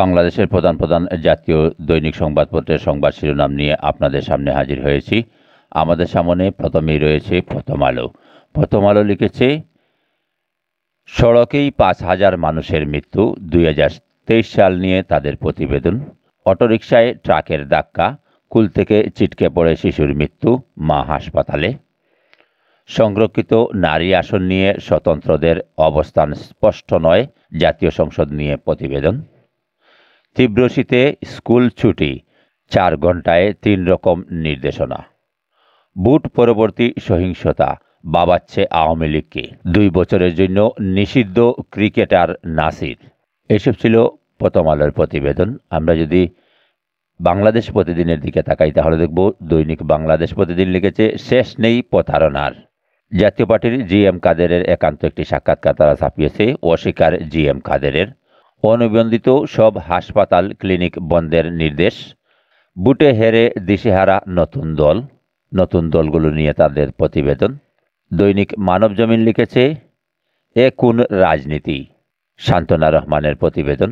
বাংলাদেশের প্রধান প্রধান জাতীয় দৈনিক সংবাদপত্রের সংবাদ শিরোনাম নিয়ে আপনাদের সামনে হাজির হয়েছি আমাদের সামনে প্রথমেই রয়েছে প্রথম আলো প্রথম আলো লিখেছে সড়কেই পাঁচ হাজার মানুষের মৃত্যু দুই সাল নিয়ে তাদের প্রতিবেদন অটোরিকশায় ট্রাকের ধাক্কা কুল থেকে ছিটকে পড়ে শিশুর মৃত্যু মা হাসপাতালে সংরক্ষিত নারী আসন নিয়ে স্বতন্ত্রদের অবস্থান স্পষ্ট নয় জাতীয় সংসদ নিয়ে প্রতিবেদন তীব্র শীতে স্কুল ছুটি চার ঘন্টায় তিন রকম নির্দেশনা বুট পরবর্তী সহিংসতা বাবাচ্ছে আওয়ামী লীগকে দুই বছরের জন্য নিষিদ্ধ ক্রিকেটার নাসির এসব ছিল প্রথম আলোর প্রতিবেদন আমরা যদি বাংলাদেশ প্রতিদিনের দিকে তাকাই তাহলে দেখব দৈনিক বাংলাদেশ প্রতিদিন লিখেছে শেষ নেই প্রতারণার জাতীয় পার্টির জি এম কাদেরের একান্ত একটি সাক্ষাৎকার তারা ছাপিয়েছে অস্বীকার জি এম কাদেরের অনিবন্ধিত সব হাসপাতাল ক্লিনিক বন্ধের নির্দেশ বুটে হেরে দিশেহারা নতুন দল নতুন দলগুলো নিয়ে তাদের প্রতিবেদন দৈনিক মানবজমিন লিখেছে এ কোন রাজনীতি শান্তনা রহমানের প্রতিবেদন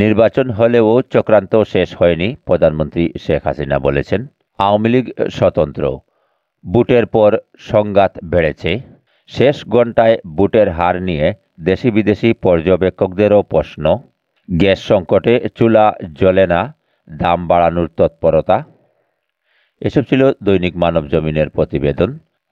নির্বাচন হলেও চক্রান্ত শেষ হয়নি প্রধানমন্ত্রী শেখ হাসিনা বলেছেন আওয়ামী লীগ স্বতন্ত্র বুটের পর সংঘাত বেড়েছে শেষ ঘন্টায় বুটের হার নিয়ে দেশি বিদেশি পর্যবেক্ষকদেরও প্রশ্ন গ্যাস সংকটে চুলা জ্বলে না দাম বাড়ানোর তৎপরতা এসব ছিল দৈনিক মানব জমিনের প্রতিবেদন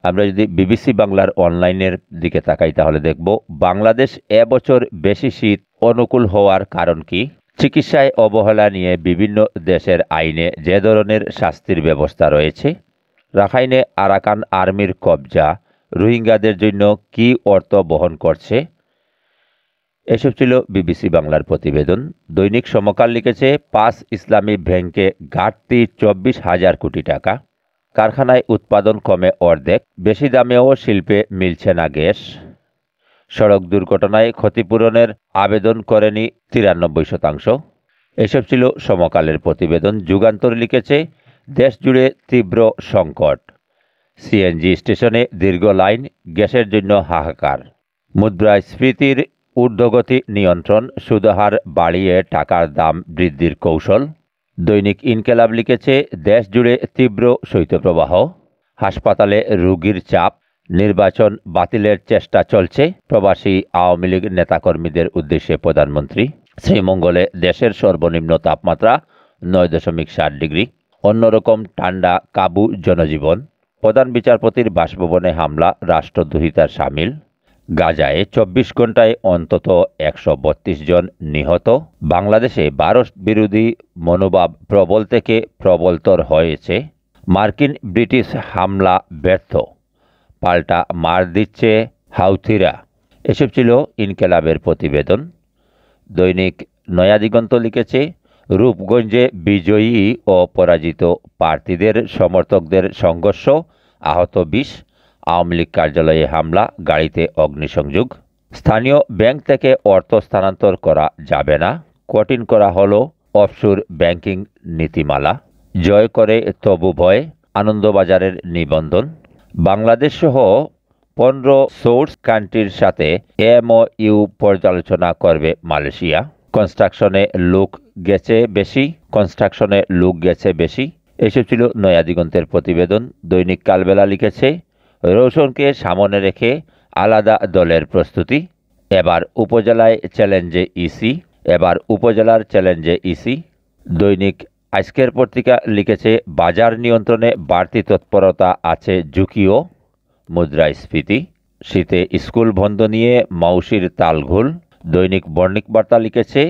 আমরা যদি বিবিসি বাংলার অনলাইনের দিকে তাকাই তাহলে দেখব বাংলাদেশ এবছর বেশি শীত অনুকূল হওয়ার কারণ কি চিকিৎসায় অবহেলা নিয়ে বিভিন্ন দেশের আইনে যে ধরনের শাস্তির ব্যবস্থা রয়েছে রাখাইনে আরাকান আর্মির কবজা রোহিঙ্গাদের জন্য কি অর্থ বহন করছে এসব ছিল বিবিসি বাংলার প্রতিবেদন দৈনিক সমকাল লিখেছে পাঁচ ইসলামী ব্যাংকে ঘাটতি চব্বিশ হাজার কোটি টাকা কারখানায় উৎপাদন কমে অর্ধেক বেশি দামেও শিল্পে মিলছে না গ্যাস সড়ক দুর্ঘটনায় ক্ষতিপূরণের আবেদন করেনি তিরানব্বই শতাংশ এসব ছিল সমকালের প্রতিবেদন যুগান্তর লিখেছে দেশ জুড়ে তীব্র সংকট সিএনজি স্টেশনে দীর্ঘ লাইন গ্যাসের জন্য হাহাকার মুদ্রাস্ফীতির ঊর্ধ্বগতি নিয়ন্ত্রণ সুদহার বাড়িয়ে টাকার দাম বৃদ্ধির কৌশল দৈনিক ইনকেলাব লিখেছে দেশ জুড়ে তীব্র শৈত্যপ্রবাহ হাসপাতালে রোগীর চাপ নির্বাচন বাতিলের চেষ্টা চলছে প্রবাসী আওয়ামী লীগ নেতাকর্মীদের উদ্দেশ্যে প্রধানমন্ত্রী শ্রীমঙ্গলে দেশের সর্বনিম্ন তাপমাত্রা নয় দশমিক সাত ডিগ্রি অন্যরকম ঠান্ডা কাবু জনজীবন প্রধান বিচারপতির বাসভবনে হামলা রাষ্ট্রদ্রোহিতার সামিল গাজায় চব্বিশ ঘন্টায় অন্তত একশো জন নিহত বাংলাদেশে ভারত বিরোধী মনোভাব প্রবল থেকে প্রবলতর হয়েছে মার্কিন ব্রিটিশ হামলা ব্যর্থ পাল্টা মার দিচ্ছে হাউথিরা এসব ছিল ইনকেলাবের প্রতিবেদন দৈনিক নয়াদিগন্ত লিখেছে রূপগঞ্জে বিজয়ী ও পরাজিত প্রার্থীদের সমর্থকদের সংঘর্ষ আহত বিশ আওয়ামী লীগ কার্যালয়ে হামলা গাড়িতে অগ্নিসংযোগ স্থানীয় ব্যাংক থেকে অর্থ স্থানান্তর করা যাবে না কঠিন করা হল অফশোর ব্যাংকিং নীতিমালা জয় করে তবু ভয় আনন্দবাজারের নিবন্ধন বাংলাদেশ সহ পনেরো সোর্স কান্ট্রির সাথে এমওইউ পর্যালোচনা করবে মালয়েশিয়া কনস্ট্রাকশনে লোক গেছে বেশি কনস্ট্রাকশনে লোক গেছে বেশি এসব ছিল নয়া দিগন্তের প্রতিবেদন দৈনিক কালবেলা লিখেছে রৌশনকে সামনে রেখে আলাদা দলের প্রস্তুতি এবার উপজেলায় চ্যালেঞ্জে ইসি এবার উপজেলার চ্যালেঞ্জে ইসি দৈনিক আজকের পত্রিকা লিখেছে বাজার নিয়ন্ত্রণে বাড়তি তৎপরতা আছে ঝুঁকিও মুদ্রাস্ফীতি শীতে স্কুল বন্ধ নিয়ে মাউসির তালঘুল দৈনিক বর্ণিক বার্তা লিখেছে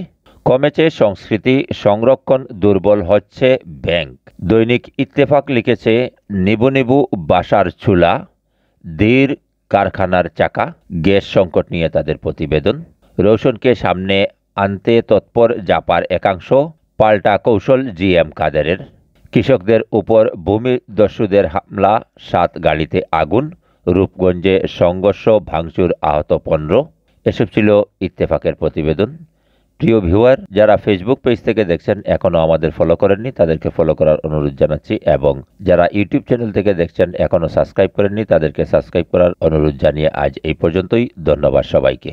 কমেছে সংস্কৃতি সংরক্ষণ দুর্বল হচ্ছে ব্যাংক দৈনিক ইত্তেফাক লিখেছে নিবু নিবু বাসার চুলা দীর কারখানার চাকা গ্যাস সংকট নিয়ে তাদের প্রতিবেদন রৌশনকে সামনে আনতে তৎপর জাপার একাংশ পাল্টা কৌশল জি এম কাদেরের কৃষকদের উপর ভূমিদস্যুদের হামলা সাত গাড়িতে আগুন রূপগঞ্জে সংঘর্ষ ভাঙচুর আহত পনেরো এসব ছিল ইত্তেফাকের প্রতিবেদন প্রিয় ভিউয়ার যারা ফেসবুক পেজ থেকে দেখছেন এখনও আমাদের ফলো করেননি তাদেরকে ফলো করার অনুরোধ জানাচ্ছি এবং যারা ইউটিউব চ্যানেল থেকে দেখছেন এখনও সাবস্ক্রাইব করেননি তাদেরকে সাবস্ক্রাইব করার অনুরোধ জানিয়ে আজ এই পর্যন্তই ধন্যবাদ সবাইকে